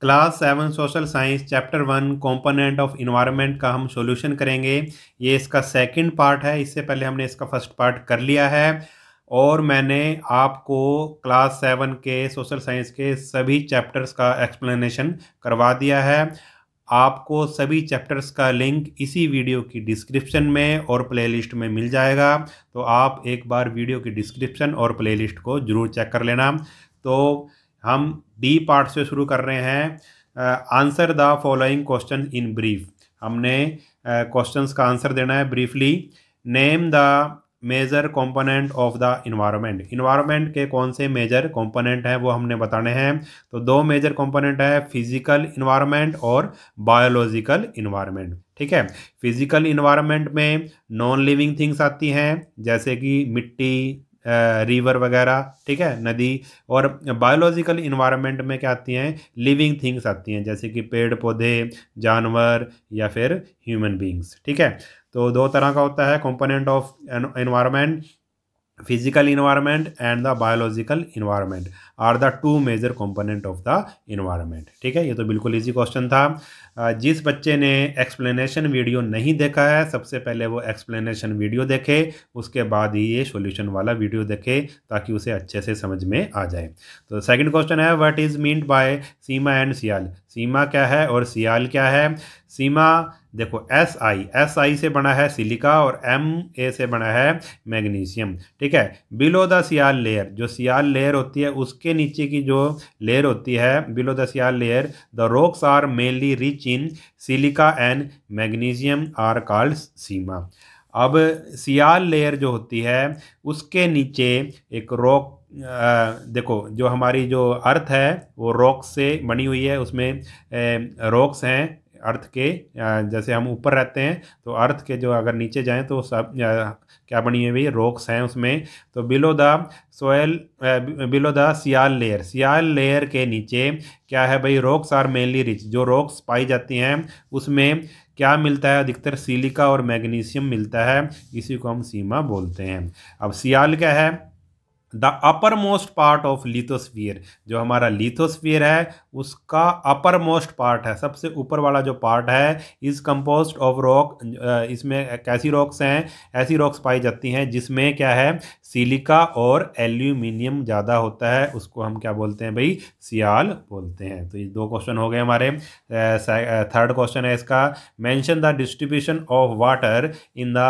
class seven social science chapter one component of environment का हम solution करेंगे ये इसका सेकंड पार्ट है इससे पहले हमने इसका फर्स्ट पार्ट कर लिया है और मैंने आपको क्लास सेवन के सोशल साइंस के सभी चैप्टर्स का एक्सप्लेनेशन करवा दिया है आपको सभी चैप्टर्स का लिंक इसी वीडियो की डिस्क्रिप्शन में और प्लेलिस्ट में मिल जाएगा तो आप एक बार वीडियो की डिस्क्रिप्शन और प्लेलिस्ट को ज़रूर चेक कर लेना तो हम डी पार्ट से शुरू कर रहे हैं answer the following question in brief हमने क्वेश्चन uh, का आंसर देना है briefly name the major component of the environment environment के कौन से मेजर कंपोनेंट हैं वो हमने बताने हैं तो दो मेजर कंपोनेंट है फिजिकल इन्वायरमेंट और बायोलॉजिकल इन्वायरमेंट ठीक है फिजिकल इन्वायरमेंट में नॉन लिविंग थिंग्स आती हैं जैसे कि मिट्टी रिवर वगैरह ठीक है नदी और बायोलॉजिकल इन्वायरमेंट में क्या आती हैं लिविंग थिंग्स आती हैं जैसे कि पेड़ पौधे जानवर या फिर ह्यूमन बींग्स ठीक है तो दो तरह का होता है component of environment physical environment and the biological environment are the two major component of the environment ठीक है ये तो बिल्कुल इजी क्वेश्चन था जिस बच्चे ने एक्सप्लेनेशन वीडियो नहीं देखा है सबसे पहले वो एक्सप्लेनेशन वीडियो देखे उसके बाद ही ये सोल्यूशन वाला वीडियो देखे ताकि उसे अच्छे से समझ में आ जाए तो सेकेंड क्वेश्चन है what is meant by sima and sial sima क्या है और सियाल क्या है सीमा देखो एस आई एस आई से बना है सिलिका और एम ए से बना है मैग्नीशियम ठीक है बिलो द सियाल लेयर जो सियाल लेयर होती है उसके नीचे की जो लेयर होती है below the sial layer the rocks are mainly rich in silica and magnesium are called sima अब सियाल लेयर जो होती है उसके नीचे एक रॉक देखो जो हमारी जो अर्थ है वो रॉक्स से बनी हुई है उसमें रॉक्स हैं अर्थ के जैसे हम ऊपर रहते हैं तो अर्थ के जो अगर नीचे जाएं तो सब क्या बनी है भाई रोक्स हैं उसमें तो below the soil below the sial layer sial layer के नीचे क्या है भाई रोक्स आर मेनली रिच जो रोक्स पाई जाती हैं उसमें क्या मिलता है अधिकतर सिलिका और मैग्नीशियम मिलता है इसी को हम सीमा बोलते हैं अब सियाल क्या है the upper most part of lithosphere जो हमारा लिथोस्फीयर है उसका अपर मोस्ट पार्ट है सबसे ऊपर वाला जो पार्ट है इज़ कंपोज ऑफ रॉक इसमें कैसी रॉक्स हैं ऐसी रॉक्स पाई जाती हैं जिसमें क्या है सिलिका और एल्यूमिनियम ज़्यादा होता है उसको हम क्या बोलते हैं भाई सियाल बोलते हैं तो ये दो क्वेश्चन हो गए हमारे थर्ड क्वेश्चन है इसका mention the distribution of water in the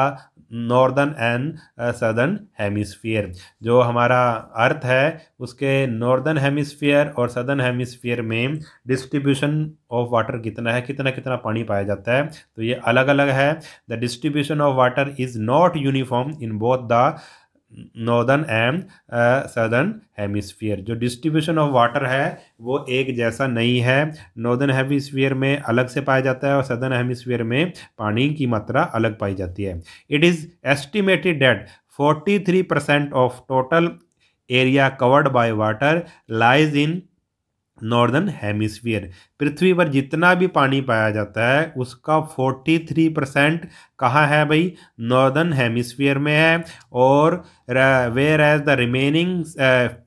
northern and southern hemisphere जो हमारा अर्थ है उसके नॉर्दर्न हेमिसफियर और सदर्न हेमिसफियर में डिस्ट्रीब्यूशन ऑफ वाटर कितना है कितना कितना पानी पाया जाता है तो ये अलग अलग है the distribution of water is not uniform in both the northern and southern hemisphere जो डिस्ट्रीब्यूशन ऑफ वाटर है वो एक जैसा नहीं है नॉर्दर्न हेमिसफियर में अलग से पाया जाता है और सदर्न हेमिसफियर में पानी की मात्रा अलग पाई जाती है it is estimated that 43 percent of total area covered by water lies in northern hemisphere पृथ्वी पर जितना भी पानी पाया जाता है उसका 43 परसेंट कहाँ है भाई नॉर्दर्न हेमिस्फीयर में है और whereas the remaining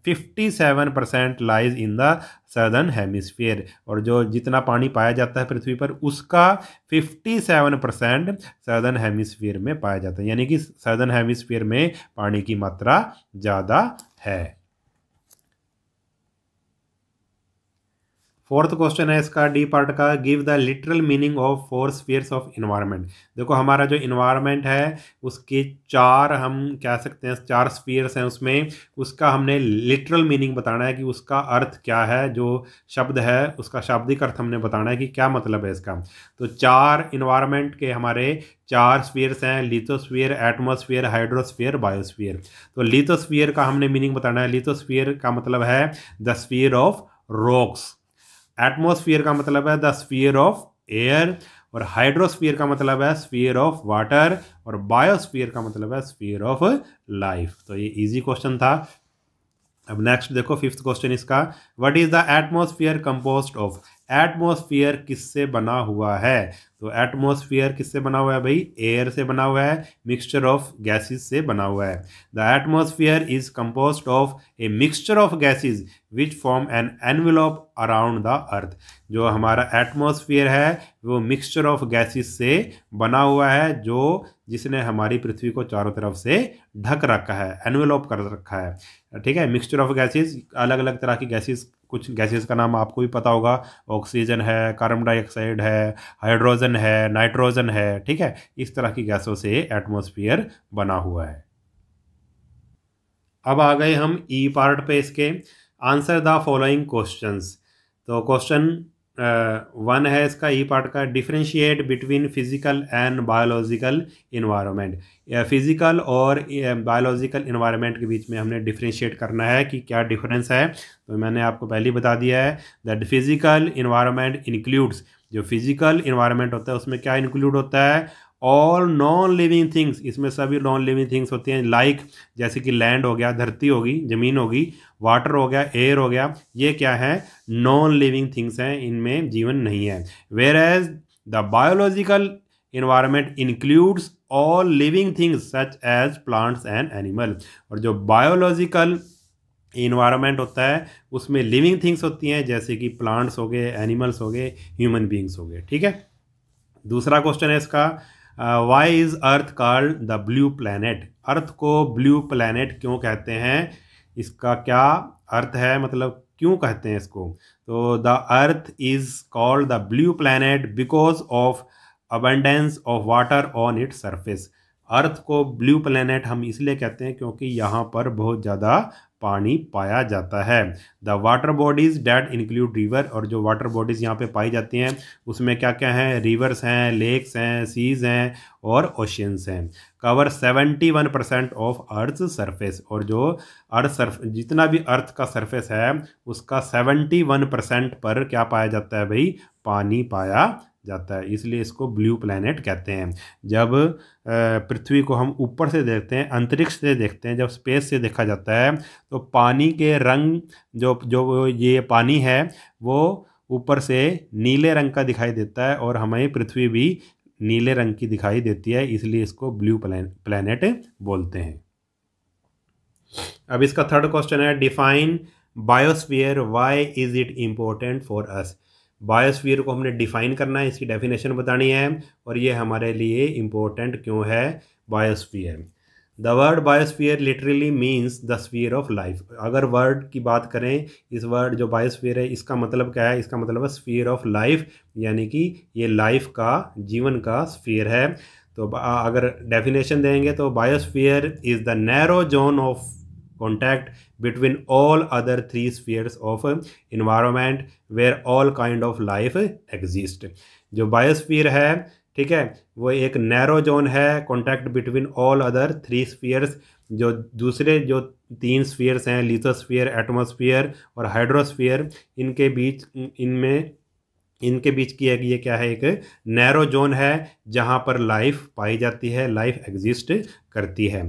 57 percent lies in the southern hemisphere और जो जितना पानी पाया जाता है पृथ्वी पर उसका 57 परसेंट सदर्न हेमिस्फीयर में पाया जाता है यानी कि सदर्न हेमिस्फीयर में पानी की मात्रा ज़्यादा है फोर्थ क्वेश्चन है इसका डी पार्ट का give the literal meaning of four spheres of environment देखो हमारा जो इन्वायरमेंट है उसके चार हम कह सकते हैं चार स्पीयर्स हैं उसमें उसका हमने लिटरल मीनिंग बताना है कि उसका अर्थ क्या है जो शब्द है उसका शाब्दिक अर्थ हमने बताना है कि क्या मतलब है इसका तो चार इन्वायरमेंट के हमारे चार स्पीयर्स हैं लिथोस्फीयर एटमोस्फीयर हाइड्रोस्फीयर बायोस्फीयर तो लिथोस्फीयर का हमने मीनिंग बताना है लिथोस्फीयर का मतलब है the sphere of rocks atmosphere का मतलब है द स्फीयर ऑफ एयर और हाइड्रोस्फीयर का मतलब है स्फीयर ऑफ वाटर और बायोस्फीयर का मतलब है स्फीयर ऑफ लाइफ तो ये इजी क्वेश्चन था अब नेक्स्ट देखो फिफ्थ क्वेश्चन इसका what is the atmosphere composed of atmosphere किससे बना हुआ है तो एटमोसफियर किससे बना हुआ है भाई एयर से बना हुआ है मिक्सचर ऑफ गैसेस से बना हुआ है the atmosphere is composed of a mixture of gases which form an envelope around the earth जो हमारा एटमोसफियर है वो मिक्सचर ऑफ गैसेस से बना हुआ है जो जिसने हमारी पृथ्वी को चारों तरफ से ढक रखा है एनविलोप कर रखा है ठीक है मिक्सचर ऑफ गैसेस अलग अलग तरह की गैसेस कुछ गैसेस का नाम आपको भी पता होगा ऑक्सीजन है कार्बन डाइऑक्साइड है हाइड्रोजन है नाइट्रोजन है ठीक है इस तरह की गैसों से एटमोसफियर बना हुआ है अब आ गए हम ई e पार्ट पे इसके आंसर द फॉलोइंग क्वेश्चंस तो क्वेश्चन वन है इसका ई पार्ट का differentiate between physical and biological environment physical और बायोलॉजिकल uh, इन्वायरमेंट के बीच में हमने डिफ्रेंशिएट करना है कि क्या डिफरेंस है तो मैंने आपको पहले ही बता दिया है दैट फिजिकल इन्वायरमेंट इंक्लूड्स जो फिजिकल इन्वायरमेंट होता है उसमें क्या इंक्लूड होता है ऑल नॉन लिविंग थिंग्स इसमें सभी नॉन लिविंग थिंग्स होती हैं लाइक like, जैसे कि लैंड हो गया धरती होगी ज़मीन होगी वाटर हो गया एयर हो गया ये क्या है नॉन लिविंग थिंग्स हैं इनमें जीवन नहीं है whereas the biological environment includes all living things such as plants and animal और जो बायोलॉजिकल इन्वायरमेंट होता है उसमें लिविंग थिंग्स होती हैं जैसे कि प्लांट्स हो गए एनिमल्स हो गए ह्यूमन बींग्स हो गए ठीक है दूसरा क्वेश्चन है इसका why is earth called the blue planet earth को ब्लू प्लानट क्यों कहते हैं इसका क्या अर्थ है मतलब क्यों कहते हैं इसको तो the earth is called the blue planet because of abundance of water on it surface earth को ब्लू प्लानट हम इसलिए कहते हैं क्योंकि यहाँ पर बहुत ज़्यादा पानी पाया जाता है the water bodies that include river और जो वाटर बॉडीज़ यहाँ पे पाई जाती हैं उसमें क्या क्या हैं रिवर्स हैं लेक्स हैं सीज़ हैं और ओशियंस हैं cover 71 percent of earth surface और जो अर्थ सरफ जितना भी अर्थ का सरफेस है उसका 71 परसेंट पर क्या पाया जाता है भाई पानी पाया जाता है इसलिए इसको ब्लू प्लैनेट कहते हैं जब पृथ्वी को हम ऊपर से देखते हैं अंतरिक्ष से देखते हैं जब स्पेस से देखा जाता है तो पानी के रंग जो जो ये पानी है वो ऊपर से नीले रंग का दिखाई देता है और हमें पृथ्वी भी नीले रंग की दिखाई देती है इसलिए इसको ब्लू प्लैनेट बोलते हैं अब इसका थर्ड क्वेश्चन है define biosphere why is it important for us biosphere को हमने डिफाइन करना है इसकी डेफिनेशन बतानी है और ये हमारे लिए इम्पोर्टेंट क्यों है biosphere the word biosphere literally means the sphere of life अगर वर्ड की बात करें इस वर्ड जो बायोस्फीयर है इसका मतलब क्या है इसका मतलब है स्फीयर ऑफ लाइफ यानी कि ये लाइफ का जीवन का स्फीयर है तो अगर डेफिनेशन देंगे तो biosphere is the narrow zone of contact between all other three spheres of environment where all kind of life exist जो बायोस्फीयर है ठीक है वो एक नैरो जोन है contact between all other three spheres जो दूसरे जो तीन स्पीयर्स हैं लिथोस्फीयर एटमोसफियर और हाइड्रोस्फीयर इनके बीच इनमें इनके बीच की है ये क्या है एक नैरो जोन है जहाँ पर लाइफ पाई जाती है लाइफ एग्जिस्ट करती है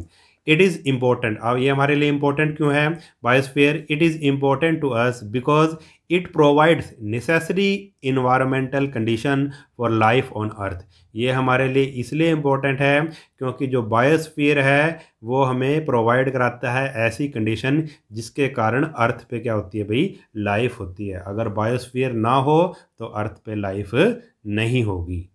इट इज़ इम्पोर्टेंट अब ये हमारे लिए इम्पोर्टेंट क्यों है biosphere it is important to us because it provides necessary environmental condition for life on earth ये हमारे लिए इसलिए इम्पोर्टेंट है क्योंकि जो बायोस्फीयर है वो हमें प्रोवाइड कराता है ऐसी कंडीशन जिसके कारण अर्थ पे क्या होती है भाई लाइफ होती है अगर बायोस्फीयर ना हो तो अर्थ पे लाइफ नहीं होगी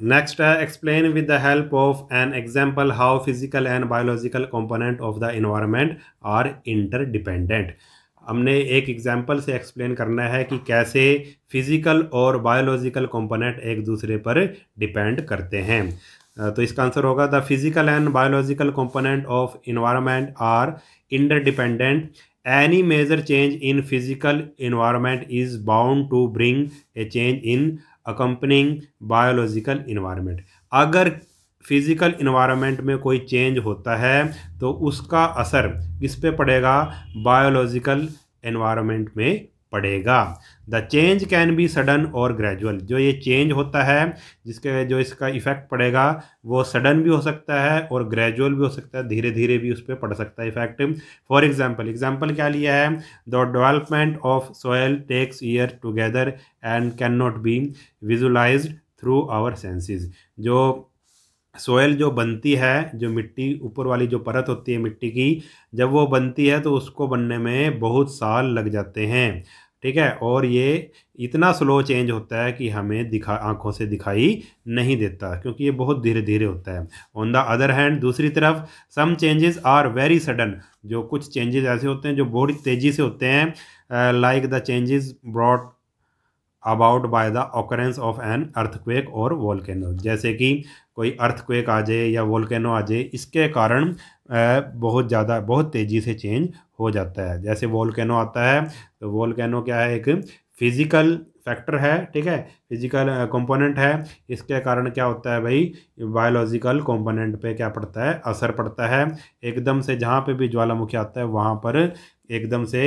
है explain with the help of an example how physical and biological biological of the environment are interdependent हमने एक एग्जाम्पल से एक्सप्लेन करना है कि कैसे फिजिकल और बायोलॉजिकल कॉम्पोनेंट एक दूसरे पर डिपेंड करते हैं uh, तो इसका आंसर होगा the physical and biological component of environment are interdependent any major change in physical environment is bound to bring a change in accompanying biological environment अगर फिज़िकल इन्वायरमेंट में कोई चेंज होता है तो उसका असर किस पे पड़ेगा बायोलॉजिकल इन्वायरमेंट में पड़ेगा the change can be sudden और ग्रेजुअल जो ये चेंज होता है जिसके जो इसका इफ़ेक्ट पड़ेगा वो सडन भी हो सकता है और ग्रेजुअल भी हो सकता है धीरे धीरे भी उस पर पड़ सकता है इफ़ेक्ट फॉर एग्जाम्पल एग्जाम्पल क्या लिया है the development of soil takes year together and can not be visualise through our senses जो सोयल जो बनती है जो मिट्टी ऊपर वाली जो परत होती है मिट्टी की जब वो बनती है तो उसको बनने में बहुत साल लग जाते हैं ठीक है और ये इतना स्लो चेंज होता है कि हमें दिखा आँखों से दिखाई नहीं देता क्योंकि ये बहुत धीरे धीरे होता है ऑन द अदर हैंड दूसरी तरफ some changes are very sudden जो कुछ चेंजेस ऐसे होते हैं जो बहुत तेज़ी से होते हैं like the changes brought about by the occurrence of an earthquake और वोल्केनो जैसे कि कोई अर्थक्वेक आ जाए या वोल्केनो आ जाए इसके कारण बहुत ज़्यादा बहुत तेज़ी से चेंज हो जाता है जैसे वोल्केनो आता है तो वोल्केनो क्या है एक फिज़िकल फैक्टर है ठीक है फिजिकल कंपोनेंट uh, है इसके कारण क्या होता है भाई बायोलॉजिकल कंपोनेंट पे क्या पड़ता है असर पड़ता है एकदम से जहाँ पे भी ज्वालामुखी आता है वहाँ पर एकदम से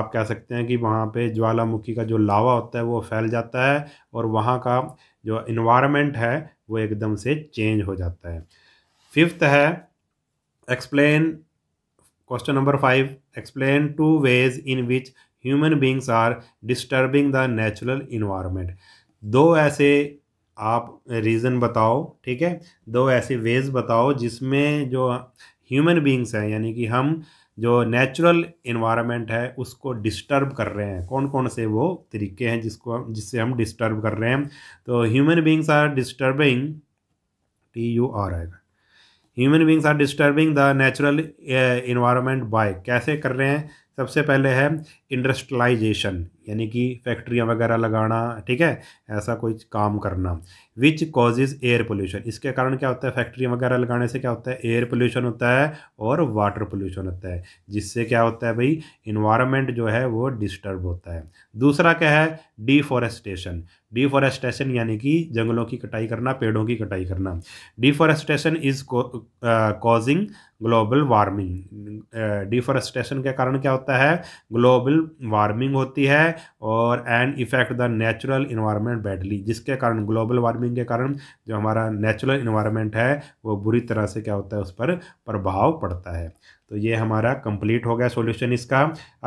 आप कह सकते हैं कि वहाँ पे ज्वालामुखी का जो लावा होता है वो फैल जाता है और वहाँ का जो इन्वायरमेंट है वो एकदम से चेंज हो जाता है फिफ्थ है explain question number five explain two ways in which human beings are disturbing the natural environment दो ऐसे आप रीज़न बताओ ठीक है दो ऐसे वेज बताओ जिसमें जो ह्यूमन बींग्स हैं यानी कि हम जो नेचुरल इन्वायरमेंट है उसको डिस्टर्ब कर रहे हैं कौन कौन से वो तरीके हैं जिसको जिससे हम डिस्टर्ब कर रहे हैं तो human beings are disturbing T U R आएगा human beings are disturbing the natural environment by कैसे कर रहे हैं सबसे पहले है इंडस्ट्रलाइजेशन यानी कि फैक्ट्रियाँ वगैरह लगाना ठीक है ऐसा कोई काम करना विच कॉजेज एयर पोल्यूशन इसके कारण क्या होता है फैक्ट्रियाँ वगैरह लगाने से क्या होता है एयर पोल्यूशन होता है और वाटर पोल्यूशन होता है जिससे क्या होता है भाई इन्वायरमेंट जो है वो डिस्टर्ब होता है दूसरा क्या है डिफॉरेस्टेशन डिफॉरेस्टेशन यानी कि जंगलों की कटाई करना पेड़ों की कटाई करना deforestation is causing global warming deforestation के कारण क्या होता है ग्लोबल वार्मिंग होती है और and effect the natural environment badly जिसके कारण ग्लोबल वार्मिंग के कारण जो हमारा नेचुरल इन्वायरमेंट है वो बुरी तरह से क्या होता है उस पर प्रभाव पड़ता है तो ये हमारा कंप्लीट हो गया सॉल्यूशन इसका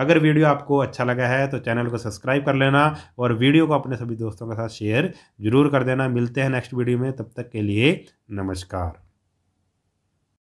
अगर वीडियो आपको अच्छा लगा है तो चैनल को सब्सक्राइब कर लेना और वीडियो को अपने सभी दोस्तों के साथ शेयर जरूर कर देना मिलते हैं नेक्स्ट वीडियो में तब तक के लिए नमस्कार